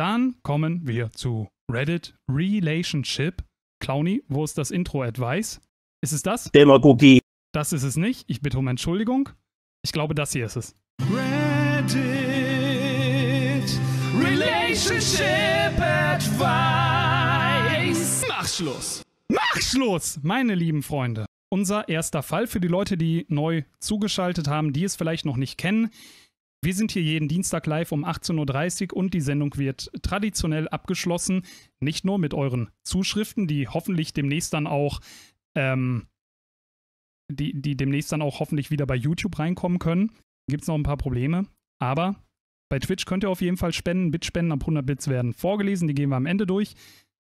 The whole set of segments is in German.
Dann kommen wir zu Reddit Relationship. Clowny, wo ist das Intro-Advice? Ist es das? Demagogie. Das ist es nicht. Ich bitte um Entschuldigung. Ich glaube, das hier ist es. Reddit Relationship Advice. Mach Schluss. Mach Schluss, meine lieben Freunde. Unser erster Fall für die Leute, die neu zugeschaltet haben, die es vielleicht noch nicht kennen. Wir sind hier jeden Dienstag live um 18.30 Uhr und die Sendung wird traditionell abgeschlossen. Nicht nur mit euren Zuschriften, die hoffentlich demnächst dann auch, ähm, die, die demnächst dann auch hoffentlich wieder bei YouTube reinkommen können. Gibt es noch ein paar Probleme, aber bei Twitch könnt ihr auf jeden Fall spenden. Bitspenden ab 100 Bits werden vorgelesen, die gehen wir am Ende durch.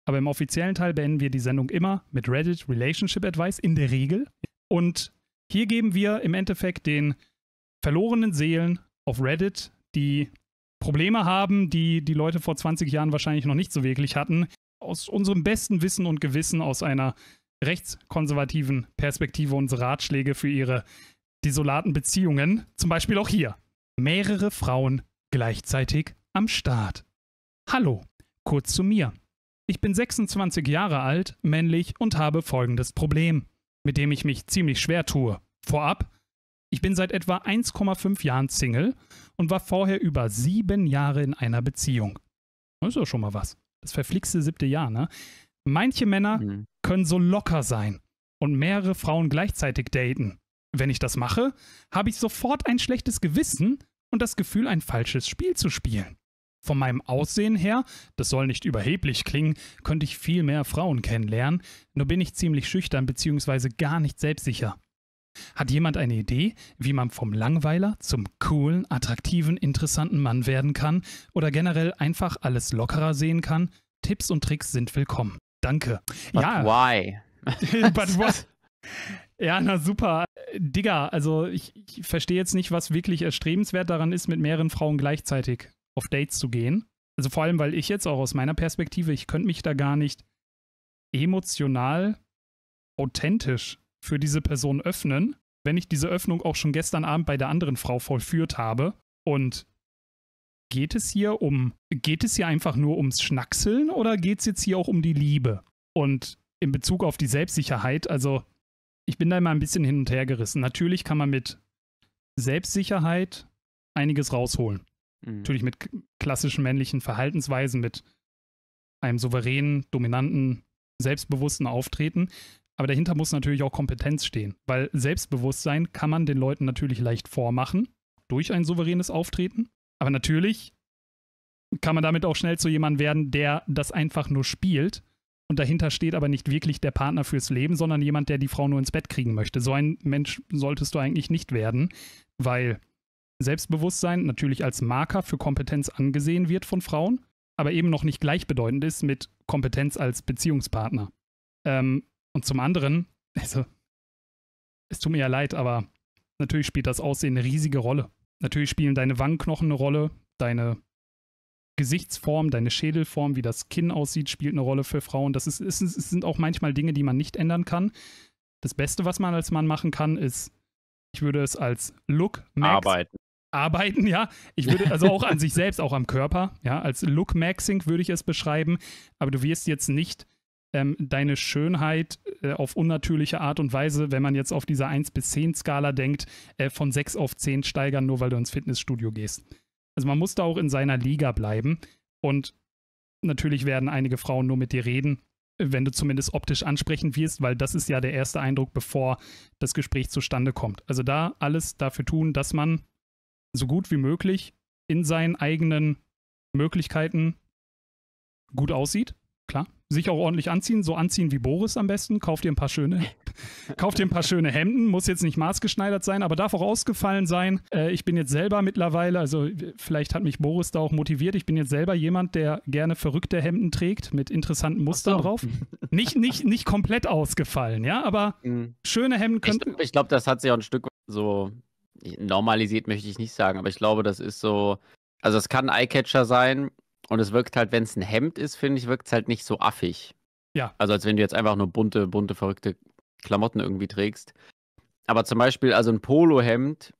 Aber im offiziellen Teil beenden wir die Sendung immer mit Reddit Relationship Advice in der Regel. Und hier geben wir im Endeffekt den verlorenen Seelen auf Reddit, die Probleme haben, die die Leute vor 20 Jahren wahrscheinlich noch nicht so wirklich hatten, aus unserem besten Wissen und Gewissen, aus einer rechtskonservativen Perspektive unsere Ratschläge für ihre desolaten Beziehungen, zum Beispiel auch hier. Mehrere Frauen gleichzeitig am Start. Hallo, kurz zu mir. Ich bin 26 Jahre alt, männlich und habe folgendes Problem, mit dem ich mich ziemlich schwer tue. Vorab, ich bin seit etwa 1,5 Jahren Single und war vorher über sieben Jahre in einer Beziehung. Das ist doch schon mal was. Das verflixte siebte Jahr, ne? Manche Männer mhm. können so locker sein und mehrere Frauen gleichzeitig daten. Wenn ich das mache, habe ich sofort ein schlechtes Gewissen und das Gefühl, ein falsches Spiel zu spielen. Von meinem Aussehen her, das soll nicht überheblich klingen, könnte ich viel mehr Frauen kennenlernen, nur bin ich ziemlich schüchtern bzw. gar nicht selbstsicher. Hat jemand eine Idee, wie man vom Langweiler zum coolen, attraktiven, interessanten Mann werden kann oder generell einfach alles lockerer sehen kann? Tipps und Tricks sind willkommen. Danke. But ja. Why? But what? Ja, na super. Digga, also ich, ich verstehe jetzt nicht, was wirklich erstrebenswert daran ist, mit mehreren Frauen gleichzeitig auf Dates zu gehen. Also vor allem, weil ich jetzt auch aus meiner Perspektive, ich könnte mich da gar nicht emotional authentisch für diese Person öffnen, wenn ich diese Öffnung auch schon gestern Abend bei der anderen Frau vollführt habe? Und geht es hier um, geht es hier einfach nur ums Schnackseln oder geht es jetzt hier auch um die Liebe? Und in Bezug auf die Selbstsicherheit, also ich bin da immer ein bisschen hin und her gerissen. Natürlich kann man mit Selbstsicherheit einiges rausholen. Mhm. Natürlich mit klassischen männlichen Verhaltensweisen, mit einem souveränen, dominanten, selbstbewussten Auftreten. Aber dahinter muss natürlich auch Kompetenz stehen, weil Selbstbewusstsein kann man den Leuten natürlich leicht vormachen durch ein souveränes Auftreten. Aber natürlich kann man damit auch schnell zu jemandem werden, der das einfach nur spielt. Und dahinter steht aber nicht wirklich der Partner fürs Leben, sondern jemand, der die Frau nur ins Bett kriegen möchte. So ein Mensch solltest du eigentlich nicht werden, weil Selbstbewusstsein natürlich als Marker für Kompetenz angesehen wird von Frauen, aber eben noch nicht gleichbedeutend ist mit Kompetenz als Beziehungspartner. Ähm, und zum anderen, also, es tut mir ja leid, aber natürlich spielt das Aussehen eine riesige Rolle. Natürlich spielen deine Wangenknochen eine Rolle, deine Gesichtsform, deine Schädelform, wie das Kinn aussieht, spielt eine Rolle für Frauen. Das, ist, ist, ist, sind auch manchmal Dinge, die man nicht ändern kann. Das Beste, was man als Mann machen kann, ist, ich würde es als Look Max arbeiten. Arbeiten, ja. Ich würde also auch an sich selbst, auch am Körper, ja, als Look Maxing würde ich es beschreiben. Aber du wirst jetzt nicht ähm, deine Schönheit äh, auf unnatürliche Art und Weise, wenn man jetzt auf dieser 1 bis 10 Skala denkt, äh, von 6 auf 10 steigern, nur weil du ins Fitnessstudio gehst. Also man muss da auch in seiner Liga bleiben und natürlich werden einige Frauen nur mit dir reden, wenn du zumindest optisch ansprechend wirst, weil das ist ja der erste Eindruck, bevor das Gespräch zustande kommt. Also da alles dafür tun, dass man so gut wie möglich in seinen eigenen Möglichkeiten gut aussieht klar. Sich auch ordentlich anziehen, so anziehen wie Boris am besten. Kauft ihr ein paar schöne, kauft ihr ein paar schöne Hemden, muss jetzt nicht maßgeschneidert sein, aber darf auch ausgefallen sein. Äh, ich bin jetzt selber mittlerweile, also vielleicht hat mich Boris da auch motiviert. Ich bin jetzt selber jemand, der gerne verrückte Hemden trägt mit interessanten Mustern so. drauf. Nicht, nicht, nicht komplett ausgefallen, ja, aber mhm. schöne Hemden können. Ich, glaube, das hat sich auch ein Stück so normalisiert, möchte ich nicht sagen, aber ich glaube, das ist so. Also es kann Eyecatcher sein, und es wirkt halt, wenn es ein Hemd ist, finde ich, wirkt es halt nicht so affig. Ja. Also als wenn du jetzt einfach nur bunte, bunte, verrückte Klamotten irgendwie trägst. Aber zum Beispiel, also ein Polohemd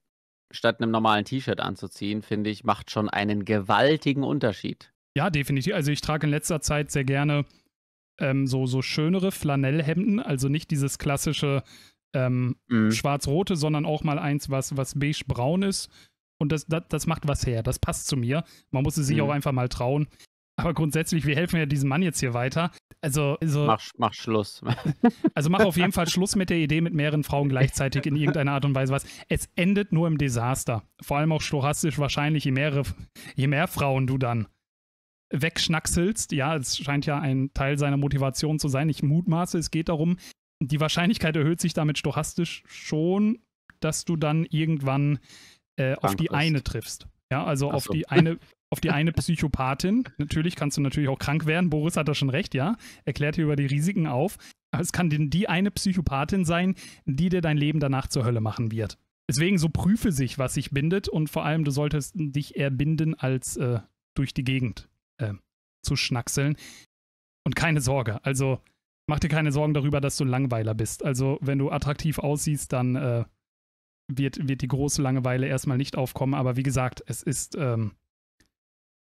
statt einem normalen T-Shirt anzuziehen, finde ich, macht schon einen gewaltigen Unterschied. Ja, definitiv. Also ich trage in letzter Zeit sehr gerne ähm, so, so schönere Flanellhemden, also nicht dieses klassische ähm, mhm. schwarz-rote, sondern auch mal eins, was, was beige-braun ist und das, das, das macht was her. Das passt zu mir. Man muss es sich mhm. auch einfach mal trauen. Aber grundsätzlich, wir helfen ja diesem Mann jetzt hier weiter. Also, also mach, mach Schluss. Also mach auf jeden Fall Schluss mit der Idee, mit mehreren Frauen gleichzeitig in irgendeiner Art und Weise was. Es endet nur im Desaster. Vor allem auch stochastisch wahrscheinlich, je, mehrere, je mehr Frauen du dann wegschnackselst. Ja, es scheint ja ein Teil seiner Motivation zu sein. Ich mutmaße, es geht darum, die Wahrscheinlichkeit erhöht sich damit stochastisch schon, dass du dann irgendwann äh, auf die eine triffst. Ja, also auf so. die eine, auf die eine Psychopathin. Natürlich kannst du natürlich auch krank werden. Boris hat da schon recht, ja. Erklärt dir über die Risiken auf. Aber es kann die eine Psychopathin sein, die dir dein Leben danach zur Hölle machen wird. Deswegen so prüfe sich, was sich bindet und vor allem du solltest dich eher binden, als äh, durch die Gegend äh, zu schnackseln. Und keine Sorge, also mach dir keine Sorgen darüber, dass du Langweiler bist. Also wenn du attraktiv aussiehst, dann äh, wird, wird die große Langeweile erstmal nicht aufkommen. Aber wie gesagt, es ist ähm,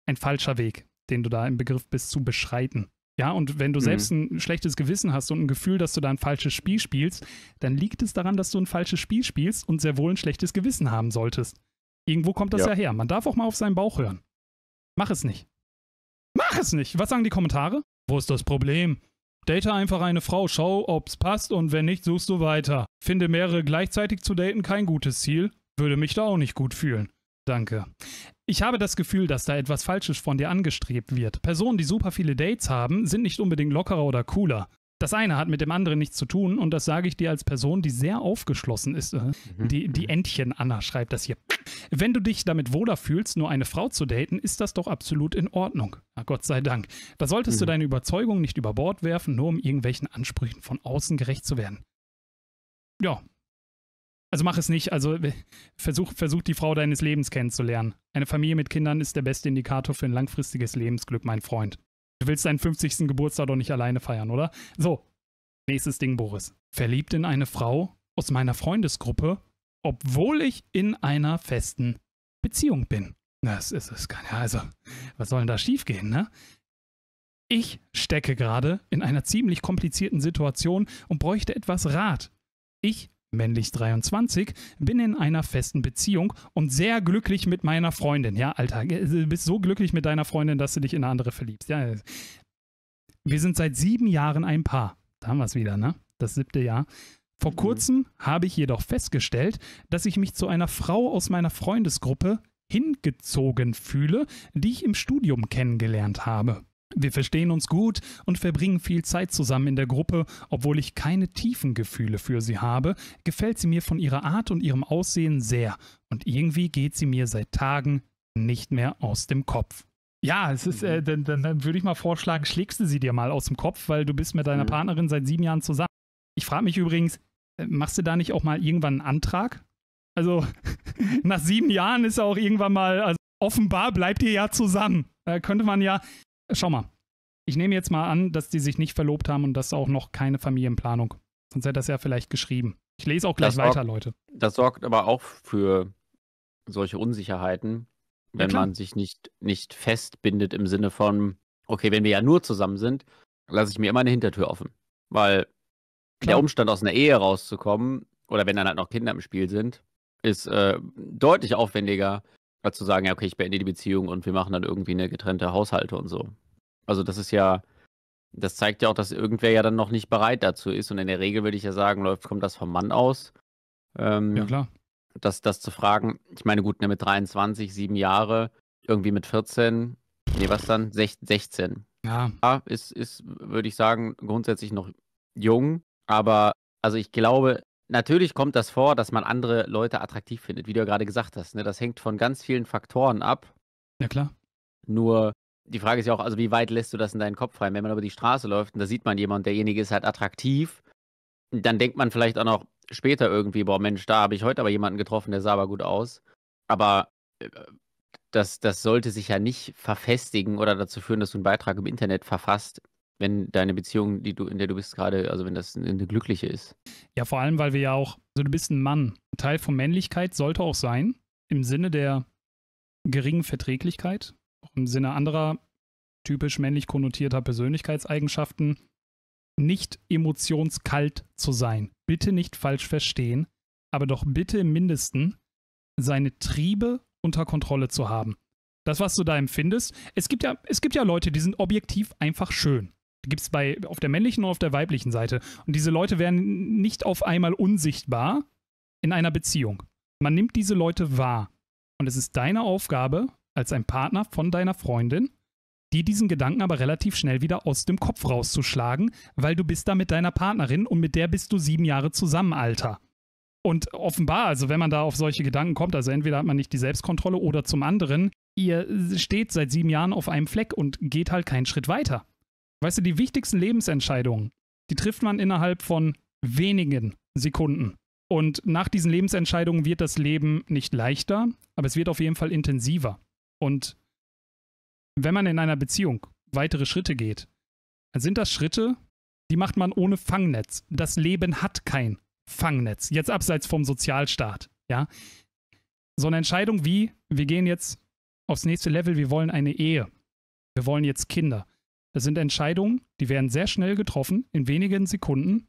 ein falscher Weg, den du da im Begriff bist zu beschreiten. Ja, und wenn du mhm. selbst ein schlechtes Gewissen hast und ein Gefühl, dass du da ein falsches Spiel spielst, dann liegt es daran, dass du ein falsches Spiel spielst und sehr wohl ein schlechtes Gewissen haben solltest. Irgendwo kommt das ja, ja her. Man darf auch mal auf seinen Bauch hören. Mach es nicht. Mach es nicht. Was sagen die Kommentare? Wo ist das Problem? Date einfach eine Frau, schau, ob's passt und wenn nicht, suchst du weiter. Finde mehrere gleichzeitig zu daten kein gutes Ziel. Würde mich da auch nicht gut fühlen. Danke. Ich habe das Gefühl, dass da etwas Falsches von dir angestrebt wird. Personen, die super viele Dates haben, sind nicht unbedingt lockerer oder cooler das eine hat mit dem anderen nichts zu tun und das sage ich dir als Person, die sehr aufgeschlossen ist. Äh, mhm. Die, die mhm. Entchen Anna schreibt das hier. Wenn du dich damit wohler fühlst, nur eine Frau zu daten, ist das doch absolut in Ordnung. Na Gott sei Dank. Da solltest mhm. du deine Überzeugung nicht über Bord werfen, nur um irgendwelchen Ansprüchen von außen gerecht zu werden. Ja. Also mach es nicht. Also äh, versuch, versuch die Frau deines Lebens kennenzulernen. Eine Familie mit Kindern ist der beste Indikator für ein langfristiges Lebensglück, mein Freund. Du willst deinen 50. Geburtstag doch nicht alleine feiern, oder? So, nächstes Ding, Boris. Verliebt in eine Frau aus meiner Freundesgruppe, obwohl ich in einer festen Beziehung bin. Das ist es. Ja, also, was soll denn da schiefgehen, ne? Ich stecke gerade in einer ziemlich komplizierten Situation und bräuchte etwas Rat. Ich männlich 23, bin in einer festen Beziehung und sehr glücklich mit meiner Freundin. Ja, Alter, äh, du bist so glücklich mit deiner Freundin, dass du dich in eine andere verliebst. Ja, äh, wir sind seit sieben Jahren ein Paar. Da haben wir es wieder, ne? Das siebte Jahr. Vor mhm. kurzem habe ich jedoch festgestellt, dass ich mich zu einer Frau aus meiner Freundesgruppe hingezogen fühle, die ich im Studium kennengelernt habe. Wir verstehen uns gut und verbringen viel Zeit zusammen in der Gruppe, obwohl ich keine tiefen Gefühle für sie habe, gefällt sie mir von ihrer Art und ihrem Aussehen sehr, und irgendwie geht sie mir seit Tagen nicht mehr aus dem Kopf. Ja, es ist, äh, mhm. dann, dann, dann würde ich mal vorschlagen, schlägst du sie dir mal aus dem Kopf, weil du bist mit deiner mhm. Partnerin seit sieben Jahren zusammen. Ich frage mich übrigens, äh, machst du da nicht auch mal irgendwann einen Antrag? Also, nach sieben Jahren ist er auch irgendwann mal, also offenbar bleibt ihr ja zusammen. Da könnte man ja, schau mal. Ich nehme jetzt mal an, dass die sich nicht verlobt haben und dass auch noch keine Familienplanung. Sonst hätte das ja vielleicht geschrieben. Ich lese auch gleich das weiter, sorgt, Leute. Das sorgt aber auch für solche Unsicherheiten, wenn ja, man sich nicht, nicht festbindet im Sinne von, okay, wenn wir ja nur zusammen sind, lasse ich mir immer eine Hintertür offen. Weil klar. der Umstand, aus einer Ehe rauszukommen, oder wenn dann halt noch Kinder im Spiel sind, ist äh, deutlich aufwendiger, als zu sagen, ja, okay, ich beende die Beziehung und wir machen dann irgendwie eine getrennte Haushalte und so. Also das ist ja, das zeigt ja auch, dass irgendwer ja dann noch nicht bereit dazu ist. Und in der Regel würde ich ja sagen, läuft, kommt das vom Mann aus. Ähm, ja, klar. Das, das zu fragen, ich meine, gut, ne, mit 23, sieben Jahre, irgendwie mit 14, nee, was dann? 16. Ja. ja. Ist, ist würde ich sagen, grundsätzlich noch jung. Aber, also ich glaube, natürlich kommt das vor, dass man andere Leute attraktiv findet, wie du ja gerade gesagt hast. Ne? Das hängt von ganz vielen Faktoren ab. Ja, klar. Nur die Frage ist ja auch, also wie weit lässt du das in deinen Kopf rein? Wenn man über die Straße läuft und da sieht man jemanden, derjenige ist halt attraktiv, dann denkt man vielleicht auch noch später irgendwie, boah Mensch, da habe ich heute aber jemanden getroffen, der sah aber gut aus. Aber äh, das, das sollte sich ja nicht verfestigen oder dazu führen, dass du einen Beitrag im Internet verfasst, wenn deine Beziehung, die du, in der du bist gerade, also wenn das eine glückliche ist. Ja, vor allem, weil wir ja auch, also du bist ein Mann. Teil von Männlichkeit sollte auch sein, im Sinne der geringen Verträglichkeit, im Sinne anderer typisch männlich konnotierter Persönlichkeitseigenschaften nicht emotionskalt zu sein. Bitte nicht falsch verstehen, aber doch bitte im Mindesten seine Triebe unter Kontrolle zu haben. Das, was du da empfindest, es gibt ja, es gibt ja Leute, die sind objektiv einfach schön. Die Gibt es auf der männlichen und auf der weiblichen Seite. Und diese Leute werden nicht auf einmal unsichtbar in einer Beziehung. Man nimmt diese Leute wahr. Und es ist deine Aufgabe, als ein Partner von deiner Freundin, die diesen Gedanken aber relativ schnell wieder aus dem Kopf rauszuschlagen, weil du bist da mit deiner Partnerin und mit der bist du sieben Jahre zusammen, Alter. Und offenbar, also wenn man da auf solche Gedanken kommt, also entweder hat man nicht die Selbstkontrolle oder zum anderen, ihr steht seit sieben Jahren auf einem Fleck und geht halt keinen Schritt weiter. Weißt du, die wichtigsten Lebensentscheidungen, die trifft man innerhalb von wenigen Sekunden. Und nach diesen Lebensentscheidungen wird das Leben nicht leichter, aber es wird auf jeden Fall intensiver. Und wenn man in einer Beziehung weitere Schritte geht, dann sind das Schritte, die macht man ohne Fangnetz. Das Leben hat kein Fangnetz, jetzt abseits vom Sozialstaat, ja. So eine Entscheidung wie, wir gehen jetzt aufs nächste Level, wir wollen eine Ehe, wir wollen jetzt Kinder. Das sind Entscheidungen, die werden sehr schnell getroffen, in wenigen Sekunden.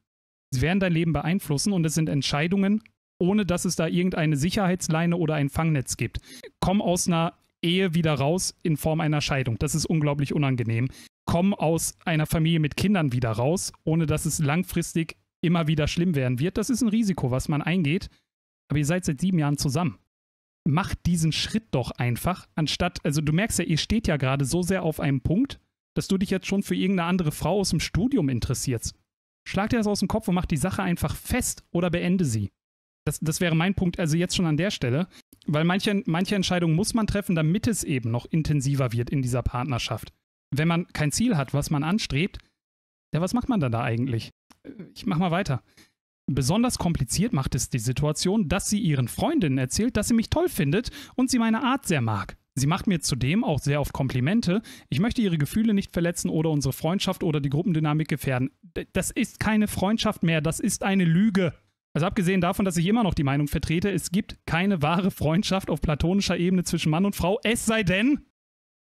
Sie werden dein Leben beeinflussen und es sind Entscheidungen, ohne dass es da irgendeine Sicherheitsleine oder ein Fangnetz gibt. Komm aus einer Ehe wieder raus in Form einer Scheidung. Das ist unglaublich unangenehm. Komm aus einer Familie mit Kindern wieder raus, ohne dass es langfristig immer wieder schlimm werden wird. Das ist ein Risiko, was man eingeht. Aber ihr seid seit sieben Jahren zusammen. Macht diesen Schritt doch einfach, anstatt, also du merkst ja, ihr steht ja gerade so sehr auf einem Punkt, dass du dich jetzt schon für irgendeine andere Frau aus dem Studium interessierst. Schlag dir das aus dem Kopf und mach die Sache einfach fest oder beende sie. Das, das wäre mein Punkt, also jetzt schon an der Stelle, weil manche, manche Entscheidungen muss man treffen, damit es eben noch intensiver wird in dieser Partnerschaft. Wenn man kein Ziel hat, was man anstrebt, ja, was macht man dann da eigentlich? Ich mach mal weiter. Besonders kompliziert macht es die Situation, dass sie ihren Freundinnen erzählt, dass sie mich toll findet und sie meine Art sehr mag. Sie macht mir zudem auch sehr oft Komplimente. Ich möchte ihre Gefühle nicht verletzen oder unsere Freundschaft oder die Gruppendynamik gefährden. Das ist keine Freundschaft mehr, das ist eine Lüge. Also abgesehen davon, dass ich immer noch die Meinung vertrete, es gibt keine wahre Freundschaft auf platonischer Ebene zwischen Mann und Frau, es sei denn,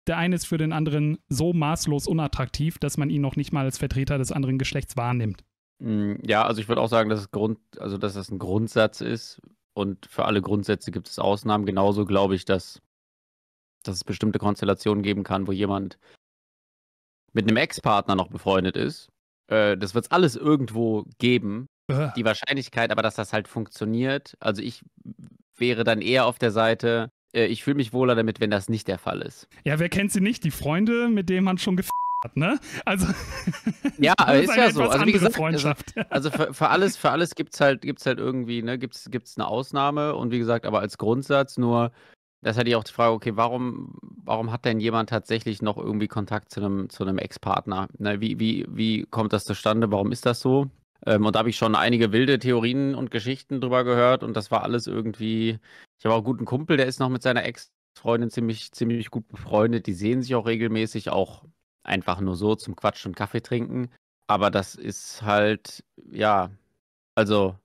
der eine ist für den anderen so maßlos unattraktiv, dass man ihn noch nicht mal als Vertreter des anderen Geschlechts wahrnimmt. Mm, ja, also ich würde auch sagen, dass, es Grund, also dass das ein Grundsatz ist und für alle Grundsätze gibt es Ausnahmen. Genauso glaube ich, dass, dass es bestimmte Konstellationen geben kann, wo jemand mit einem Ex-Partner noch befreundet ist. Äh, das wird es alles irgendwo geben, äh. die Wahrscheinlichkeit, aber dass das halt funktioniert, also ich wäre dann eher auf der Seite, äh, ich fühle mich wohler damit, wenn das nicht der Fall ist. Ja, wer kennt sie nicht? Die Freunde, mit denen man schon gef hat, ne? Also ja, aber ist ja so. Also, wie gesagt, also, Freundschaft. also, also für, für, alles, für alles gibt's halt, gibt's halt irgendwie, ne, gibt's, gibt's eine Ausnahme und wie gesagt, aber als Grundsatz nur, das hatte ich auch die Frage, okay, warum, warum hat denn jemand tatsächlich noch irgendwie Kontakt zu einem, zu einem Ex-Partner? Ne, wie, wie, wie kommt das zustande? Warum ist das so? Ähm, und da habe ich schon einige wilde Theorien und Geschichten drüber gehört und das war alles irgendwie. Ich habe auch einen guten Kumpel, der ist noch mit seiner Ex-Freundin ziemlich, ziemlich gut befreundet. Die sehen sich auch regelmäßig, auch einfach nur so zum Quatsch und Kaffee trinken. Aber das ist halt, ja, also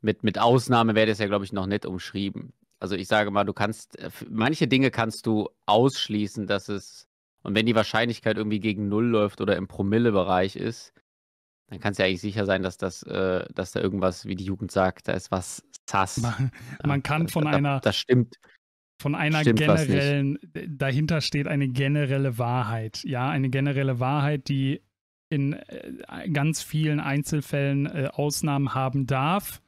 mit, mit Ausnahme wäre das ja, glaube ich, noch nett umschrieben. Also ich sage mal, du kannst, äh, manche Dinge kannst du ausschließen, dass es, und wenn die Wahrscheinlichkeit irgendwie gegen Null läuft oder im Promille-Bereich ist, dann kannst du ja eigentlich sicher sein, dass das, äh, dass da irgendwas, wie die Jugend sagt, da ist was sass. Man, man kann von da, einer. Das stimmt. Von einer stimmt generellen, dahinter steht eine generelle Wahrheit. Ja, eine generelle Wahrheit, die in äh, ganz vielen Einzelfällen äh, Ausnahmen haben darf,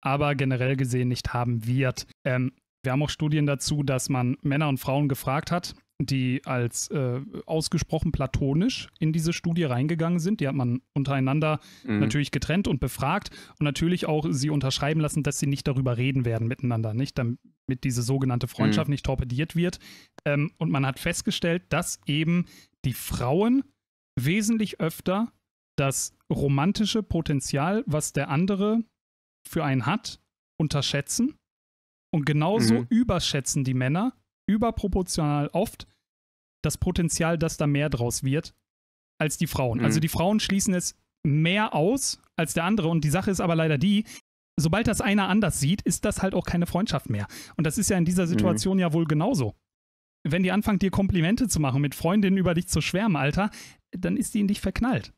aber generell gesehen nicht haben wird. Ähm, wir haben auch Studien dazu, dass man Männer und Frauen gefragt hat, die als äh, ausgesprochen platonisch in diese Studie reingegangen sind. Die hat man untereinander mhm. natürlich getrennt und befragt und natürlich auch sie unterschreiben lassen, dass sie nicht darüber reden werden miteinander, nicht damit diese sogenannte Freundschaft mhm. nicht torpediert wird. Ähm, und man hat festgestellt, dass eben die Frauen wesentlich öfter das romantische Potenzial, was der andere für einen hat, unterschätzen. Und genauso mhm. überschätzen die Männer überproportional oft das Potenzial, dass da mehr draus wird, als die Frauen. Also mhm. Also die Frauen schließen es mehr aus als der andere. Und die Sache ist aber leider die, sobald das einer anders sieht, ist das halt auch keine Freundschaft mehr. Und das ist ja in dieser mhm. Situation mhm. ja wohl genauso. Wenn die anfangen, dir Komplimente zu machen, mit Freundinnen über dich zu schwärmen, Alter, dann ist die in dich verknallt.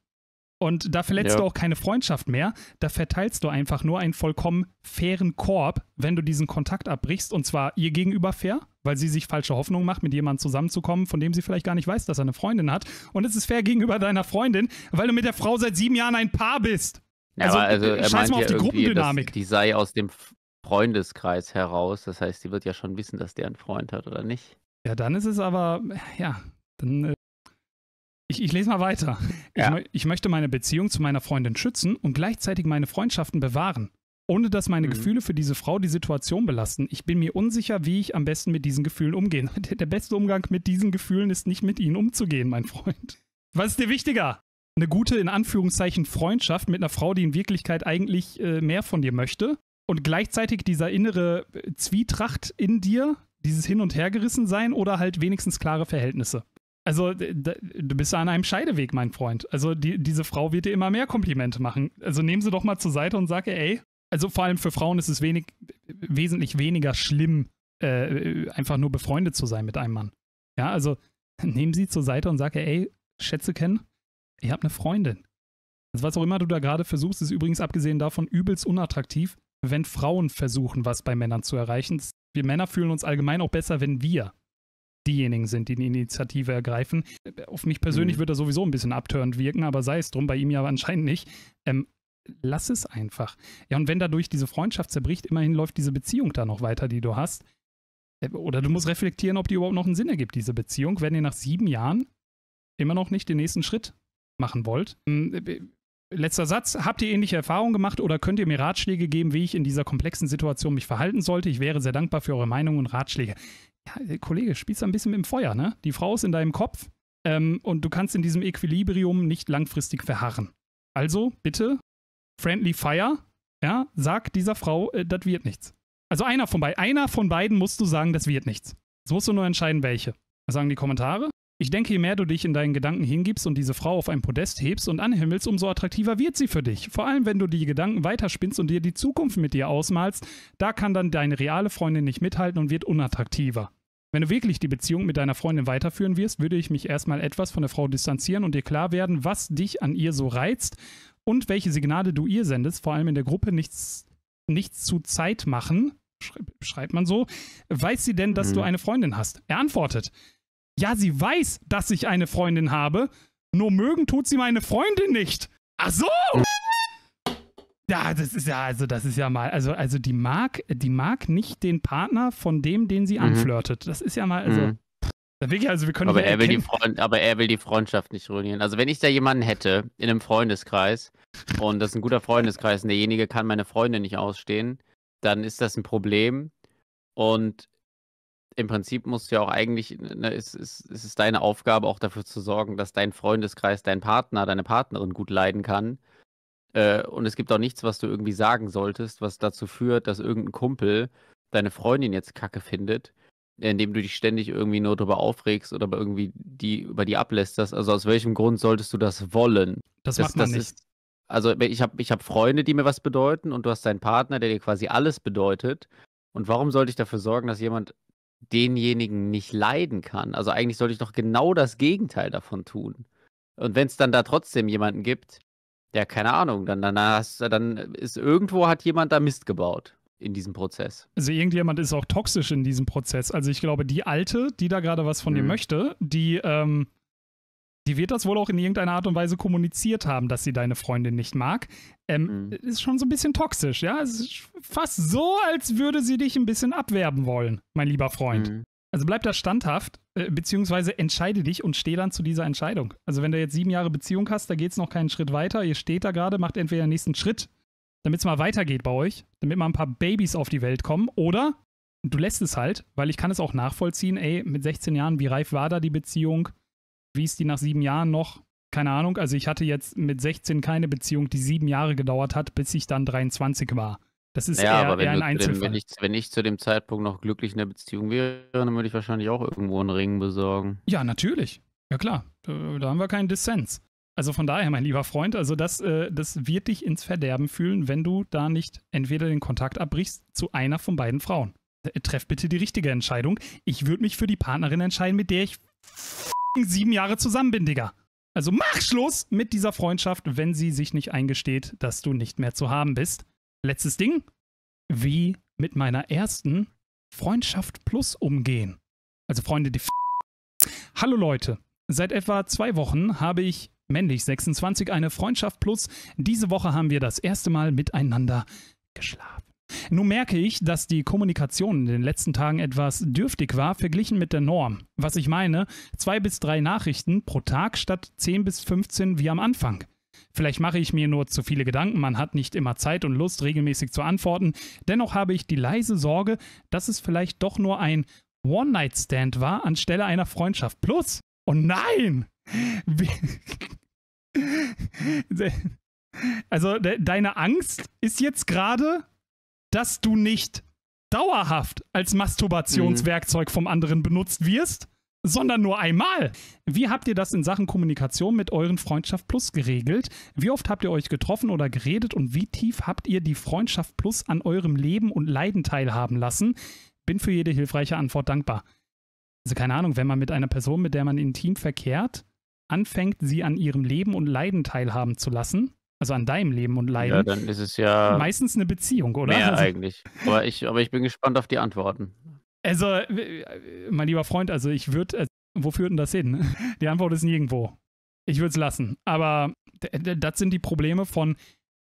Und da verletzt ja. du auch keine Freundschaft mehr. Da verteilst du einfach nur einen vollkommen fairen Korb, wenn du diesen Kontakt abbrichst. Und zwar ihr gegenüber fair, weil sie sich falsche Hoffnung macht, mit jemandem zusammenzukommen, von dem sie vielleicht gar nicht weiß, dass er eine Freundin hat. Und es ist fair gegenüber deiner Freundin, weil du mit der Frau seit sieben Jahren ein Paar bist. Ja, also, also er scheiß mal auf die Gruppendynamik. Die sei aus dem Freundeskreis heraus. Das heißt, sie wird ja schon wissen, dass der einen Freund hat, oder nicht? Ja, dann ist es aber, ja, dann äh, ich, ich, lese mal weiter. Ja. Ich, ich, möchte meine Beziehung zu meiner Freundin schützen und gleichzeitig meine Freundschaften bewahren, ohne dass meine mhm. Gefühle für diese Frau die Situation belasten. Ich bin mir unsicher, wie ich am besten mit diesen Gefühlen umgehe. Der, beste Umgang mit diesen Gefühlen ist nicht mit ihnen umzugehen, mein Freund. Was ist dir wichtiger? Eine gute, in Anführungszeichen, Freundschaft mit einer Frau, die in Wirklichkeit eigentlich äh, mehr von dir möchte und gleichzeitig dieser innere äh, Zwietracht in dir, dieses Hin- und Hergerissen sein oder halt wenigstens klare Verhältnisse? Also, du bist an einem Scheideweg, mein Freund. Also, die, diese Frau wird dir immer mehr Komplimente machen. Also, nehmen sie doch mal zur Seite und sage, ey, also vor allem für Frauen ist es wenig, wesentlich weniger schlimm, äh, einfach nur befreundet zu sein mit einem Mann. Ja, also, nehmen sie zur Seite und sage, ey, Schätze kennen, ich habe eine Freundin. Also, was auch immer du da gerade versuchst, ist übrigens abgesehen davon übelst unattraktiv, wenn Frauen versuchen, was bei Männern zu erreichen. Wir Männer fühlen uns allgemein auch besser, wenn wir diejenigen sind, die die Initiative ergreifen. Auf mich persönlich mhm. wird das sowieso ein bisschen abtörend wirken, aber sei es drum, bei ihm ja anscheinend nicht. Ähm, lass es einfach. Ja, und wenn dadurch diese Freundschaft zerbricht, immerhin läuft diese Beziehung da noch weiter, die du hast. Ähm, oder du musst reflektieren, ob die überhaupt noch einen Sinn ergibt, diese Beziehung, wenn ihr nach sieben Jahren immer noch nicht den nächsten Schritt machen wollt. Ähm, äh, äh, letzter Satz. Habt ihr ähnliche Erfahrungen gemacht oder könnt ihr mir Ratschläge geben, wie ich in dieser komplexen Situation mich verhalten sollte? Ich wäre sehr dankbar für eure Meinung und Ratschläge ja, äh, Kollege, spielst du ein bisschen mit dem Feuer, ne? Die Frau ist in deinem Kopf ähm, und du kannst in diesem Equilibrium nicht langfristig verharren. Also bitte, friendly fire, ja, sag dieser Frau, äh, das wird nichts. Also einer von, be einer von beiden musst du sagen, das wird nichts. Jetzt musst du nur entscheiden, welche. Was sagen die Kommentare? Ich denke, je mehr du dich in deinen Gedanken hingibst und diese Frau auf ein Podest hebst und anhimmelst, umso attraktiver wird sie für dich. Vor allem, wenn du die Gedanken weiterspinnst und dir die Zukunft mit dir ausmalst, da kann dann deine reale Freundin nicht mithalten und wird unattraktiver. Wenn du wirklich die Beziehung mit deiner Freundin weiterführen wirst, würde ich mich erstmal etwas von der Frau distanzieren und dir klar werden, was dich an ihr so reizt und welche Signale du ihr sendest, vor allem in der Gruppe nichts, nichts zu Zeit machen, schreibt man so. Weiß sie denn, dass mhm. du eine Freundin hast? Er antwortet: Ja, sie weiß, dass ich eine Freundin habe, nur mögen tut sie meine Freundin nicht. Ach so! Ja, das ist ja, also das ist ja mal, also, also die mag, die mag nicht den Partner von dem, den sie mhm. anflirtet. Das ist ja mal, also. Mhm. also wir können aber, er will die Freund, aber er will die Freundschaft nicht ruinieren. Also wenn ich da jemanden hätte in einem Freundeskreis und das ist ein guter Freundeskreis und derjenige kann meine Freunde nicht ausstehen, dann ist das ein Problem. Und im Prinzip musst du ja auch eigentlich, ne, ist, ist, ist deine Aufgabe, auch dafür zu sorgen, dass dein Freundeskreis, dein Partner, deine Partnerin gut leiden kann äh, und es gibt auch nichts, was du irgendwie sagen solltest, was dazu führt, dass irgendein Kumpel deine Freundin jetzt kacke findet, indem du dich ständig irgendwie nur darüber aufregst oder irgendwie die, über die ablästerst. Also aus welchem Grund solltest du das wollen? Das, das macht man das nicht. Ist, also ich habe ich hab Freunde, die mir was bedeuten und du hast deinen Partner, der dir quasi alles bedeutet. Und warum sollte ich dafür sorgen, dass jemand denjenigen nicht leiden kann? Also eigentlich sollte ich doch genau das Gegenteil davon tun. Und wenn es dann da trotzdem jemanden gibt, ja, keine Ahnung. Dann, dann, hast, dann ist irgendwo hat jemand da Mist gebaut in diesem Prozess. Also irgendjemand ist auch toxisch in diesem Prozess. Also ich glaube, die Alte, die da gerade was von mhm. dir möchte, die, ähm, die wird das wohl auch in irgendeiner Art und Weise kommuniziert haben, dass sie deine Freundin nicht mag. Ähm, mhm. Ist schon so ein bisschen toxisch, ja? Es ist fast so, als würde sie dich ein bisschen abwerben wollen, mein lieber Freund. Mhm. Also bleib da standhaft, äh, beziehungsweise entscheide dich und steh dann zu dieser Entscheidung. Also wenn du jetzt sieben Jahre Beziehung hast, da geht es noch keinen Schritt weiter. Ihr steht da gerade, macht entweder den nächsten Schritt, damit es mal weitergeht bei euch, damit mal ein paar Babys auf die Welt kommen. Oder du lässt es halt, weil ich kann es auch nachvollziehen, ey, mit 16 Jahren, wie reif war da die Beziehung? Wie ist die nach sieben Jahren noch? Keine Ahnung. Also ich hatte jetzt mit 16 keine Beziehung, die sieben Jahre gedauert hat, bis ich dann 23 war. Das ist ja, eher, aber wenn, eher ein du, Einzelfall. Wenn ich, wenn ich zu dem Zeitpunkt noch glücklich in der Beziehung wäre, dann würde ich wahrscheinlich auch irgendwo einen Ring besorgen. Ja, natürlich. Ja, klar. Da, da haben wir keinen Dissens. Also von daher, mein lieber Freund, also das, äh, das wird dich ins Verderben fühlen, wenn du da nicht entweder den Kontakt abbrichst zu einer von beiden Frauen. Äh, treff bitte die richtige Entscheidung. Ich würde mich für die Partnerin entscheiden, mit der ich sieben Jahre zusammen bin, Digga. Also mach Schluss mit dieser Freundschaft, wenn sie sich nicht eingesteht, dass du nicht mehr zu haben bist. Letztes Ding. Wie mit meiner ersten Freundschaft Plus umgehen. Also Freunde, die. F Hallo Leute. Seit etwa zwei Wochen habe ich männlich 26 eine Freundschaft Plus. Diese Woche haben wir das erste Mal miteinander geschlafen. Nun merke ich, dass die Kommunikation in den letzten Tagen etwas dürftig war, verglichen mit der Norm. Was ich meine, zwei bis drei Nachrichten pro Tag statt 10 bis 15 wie am Anfang. Vielleicht mache ich mir nur zu viele Gedanken, man hat nicht immer Zeit und Lust, regelmäßig zu antworten. Dennoch habe ich die leise Sorge, dass es vielleicht doch nur ein One-Night-Stand war anstelle einer Freundschaft. Plus, oh nein! also de deine Angst ist jetzt gerade, dass du nicht dauerhaft als Masturbationswerkzeug vom anderen benutzt wirst, sondern nur einmal. Wie habt ihr das in Sachen Kommunikation mit euren Freundschaft Plus geregelt? Wie oft habt ihr euch getroffen oder geredet und wie tief habt ihr die Freundschaft Plus an eurem Leben und Leiden teilhaben lassen? Bin für jede hilfreiche Antwort dankbar. Also keine Ahnung, wenn man mit einer Person, mit der man intim verkehrt, anfängt, sie an ihrem Leben und Leiden teilhaben zu lassen, also an deinem Leben und Leiden. Ja, dann ist es ja meistens eine Beziehung, oder? Ja, also, eigentlich. Aber ich, aber ich bin gespannt auf die Antworten. Also, äh, mein lieber Freund, also ich würde, also, äh, wo führt denn das hin? Die Antwort ist nirgendwo. Ich würde es lassen. Aber das sind die Probleme von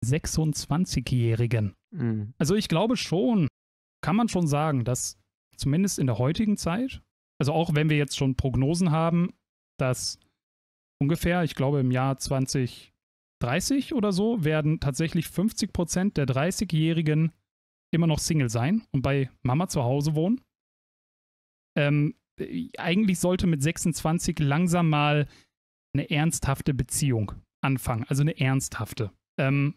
26-Jährigen. Mhm. Also ich glaube schon, kann man schon sagen, dass zumindest in der heutigen Zeit, also auch wenn wir jetzt schon Prognosen haben, dass ungefähr, ich glaube im Jahr 2030 oder so, werden tatsächlich 50 Prozent der 30-Jährigen immer noch Single sein und bei Mama zu Hause wohnen ähm, eigentlich sollte mit 26 langsam mal eine ernsthafte Beziehung anfangen. Also eine ernsthafte. Ähm,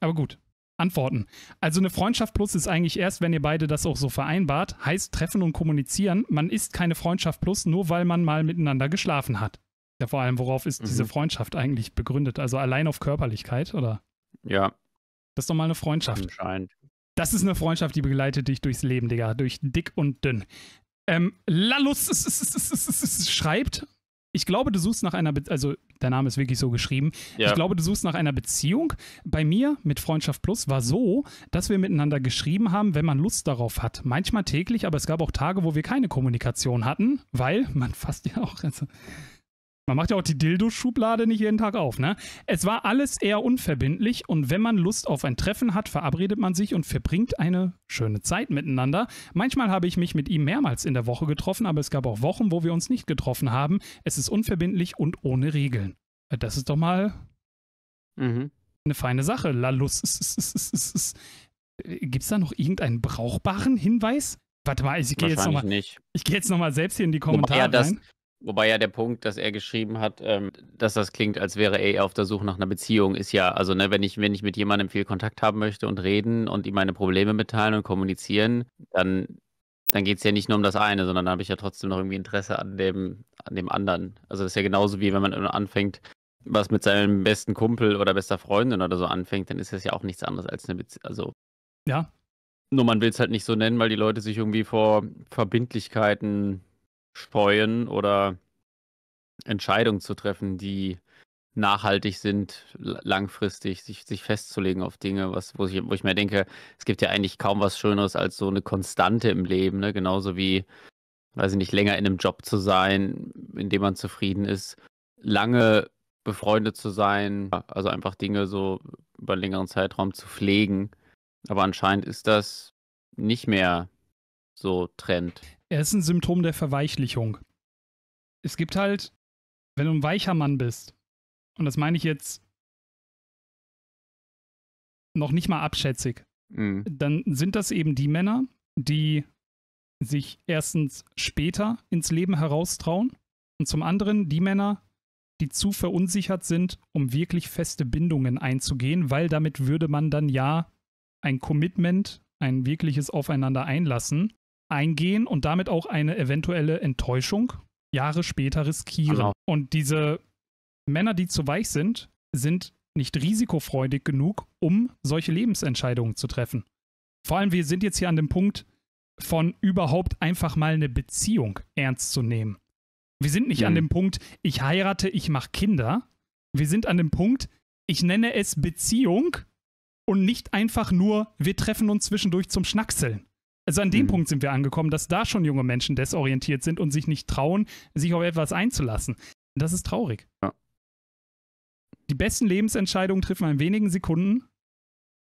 aber gut, Antworten. Also eine Freundschaft plus ist eigentlich erst, wenn ihr beide das auch so vereinbart, heißt treffen und kommunizieren. Man ist keine Freundschaft plus, nur weil man mal miteinander geschlafen hat. Ja, vor allem, worauf ist mhm. diese Freundschaft eigentlich begründet? Also allein auf Körperlichkeit, oder? Ja. Das ist doch mal eine Freundschaft. Anscheinend. Das ist eine Freundschaft, die begleitet dich durchs Leben, Digga. Durch dick und dünn. Ähm, Lalus schreibt, ich glaube, du suchst nach einer, Be also der Name ist wirklich so geschrieben. Ja. Ich glaube, du suchst nach einer Beziehung. Bei mir mit Freundschaft Plus war so, dass wir miteinander geschrieben haben, wenn man Lust darauf hat. Manchmal täglich, aber es gab auch Tage, wo wir keine Kommunikation hatten, weil man fast ja auch. Also, man macht ja auch die Dildo-Schublade nicht jeden Tag auf, ne? Es war alles eher unverbindlich und wenn man Lust auf ein Treffen hat, verabredet man sich und verbringt eine schöne Zeit miteinander. Manchmal habe ich mich mit ihm mehrmals in der Woche getroffen, aber es gab auch Wochen, wo wir uns nicht getroffen haben. Es ist unverbindlich und ohne Regeln. Äh, das ist doch mal mhm. eine feine Sache. Lalus. Äh, Gibt es da noch irgendeinen brauchbaren Hinweis? Warte mal, ich gehe jetzt nochmal. Ich gehe selbst hier in die Kommentare. Ja, das, rein. Wobei ja der Punkt, dass er geschrieben hat, ähm, dass das klingt, als wäre er auf der Suche nach einer Beziehung, ist ja, also ne, wenn ich, wenn ich mit jemandem viel Kontakt haben möchte und reden und ihm meine Probleme mitteilen und kommunizieren, dann, dann geht es ja nicht nur um das eine, sondern dann habe ich ja trotzdem noch irgendwie Interesse an dem, an dem anderen. Also das ist ja genauso wie wenn man anfängt, was mit seinem besten Kumpel oder bester Freundin oder so anfängt, dann ist das ja auch nichts anderes als eine Beziehung. Also. Ja. Nur man will es halt nicht so nennen, weil die Leute sich irgendwie vor Verbindlichkeiten scheuen oder Entscheidungen zu treffen, die nachhaltig sind, langfristig, sich, sich festzulegen auf Dinge, was, wo, ich, wo ich mir denke, es gibt ja eigentlich kaum was Schöneres als so eine Konstante im Leben, ne? genauso wie, weiß ich nicht, länger in einem Job zu sein, in dem man zufrieden ist, lange befreundet zu sein, also einfach Dinge so über einen längeren Zeitraum zu pflegen. Aber anscheinend ist das nicht mehr so Trend. Er ist ein Symptom der Verweichlichung. Es gibt halt, wenn du ein weicher Mann bist, und das meine ich jetzt noch nicht mal abschätzig, mhm. dann sind das eben die Männer, die sich erstens später ins Leben heraustrauen und zum anderen die Männer, die zu verunsichert sind, um wirklich feste Bindungen einzugehen, weil damit würde man dann ja ein Commitment, ein wirkliches Aufeinander einlassen, eingehen und damit auch eine eventuelle Enttäuschung Jahre später riskieren. Genau. Und diese Männer, die zu weich sind, sind nicht risikofreudig genug, um solche Lebensentscheidungen zu treffen. Vor allem, wir sind jetzt hier an dem Punkt von überhaupt einfach mal eine Beziehung ernst zu nehmen. Wir sind nicht mhm. an dem Punkt, ich heirate, ich mache Kinder. Wir sind an dem Punkt, ich nenne es Beziehung und nicht einfach nur, wir treffen uns zwischendurch zum Schnackseln. Also an dem mhm. Punkt sind wir angekommen, dass da schon junge Menschen desorientiert sind und sich nicht trauen, sich auf etwas einzulassen. das ist traurig. Ja. Die besten Lebensentscheidungen trifft man in wenigen Sekunden.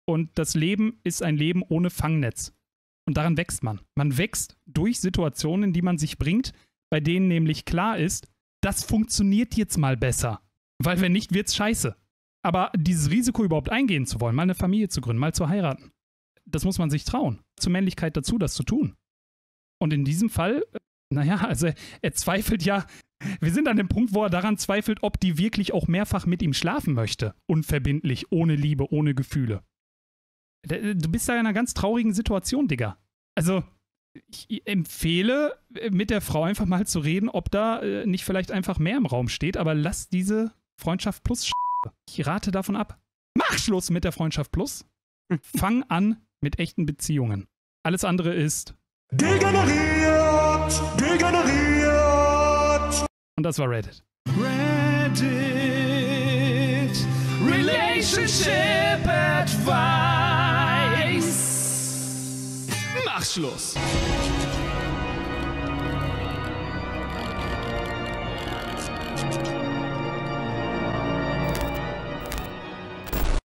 Und das Leben ist ein Leben ohne Fangnetz. Und daran wächst man. Man wächst durch Situationen, die man sich bringt, bei denen nämlich klar ist, das funktioniert jetzt mal besser. Weil wenn nicht, wird's scheiße. Aber dieses Risiko überhaupt eingehen zu wollen, mal eine Familie zu gründen, mal zu heiraten, das muss man sich trauen. Zur Männlichkeit dazu, das zu tun. Und in diesem Fall, äh, naja, also er zweifelt ja, wir sind an dem Punkt, wo er daran zweifelt, ob die wirklich auch mehrfach mit ihm schlafen möchte. Unverbindlich, ohne Liebe, ohne Gefühle. Äh, du bist da in einer ganz traurigen Situation, Digga. Also, ich empfehle, äh, mit der Frau einfach mal zu reden, ob da nicht vielleicht einfach mehr im Raum steht, aber lass diese Freundschaft plus Sch Ich rate davon ab. Mach Schluss mit der Freundschaft plus. Hm. Fang an, mit echten Beziehungen. Alles andere ist degeneriert, degeneriert. Und das war Reddit. Reddit Relationship Advice. Mach Schluss.